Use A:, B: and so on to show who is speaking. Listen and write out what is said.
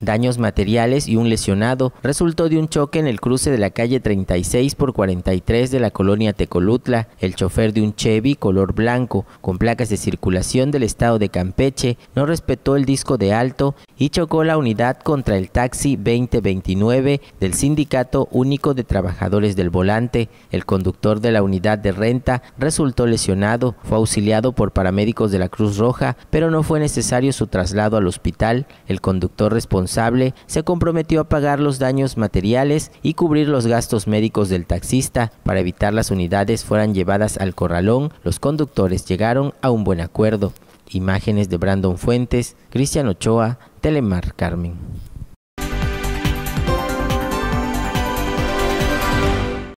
A: daños materiales y un lesionado resultó de un choque en el cruce de la calle 36 por 43 de la colonia Tecolutla. El chofer de un Chevy color blanco con placas de circulación del estado de Campeche no respetó el disco de alto y chocó la unidad contra el taxi 2029 del Sindicato Único de Trabajadores del Volante. El conductor de la unidad de renta resultó lesionado, fue auxiliado por paramédicos de la Cruz Roja, pero no fue necesario su traslado al hospital. El conductor responsable se comprometió a pagar los daños materiales y cubrir los gastos médicos del taxista. Para evitar las unidades fueran llevadas al corralón, los conductores llegaron a un buen acuerdo. Imágenes de Brandon Fuentes, Cristian Ochoa, Telemar Carmen.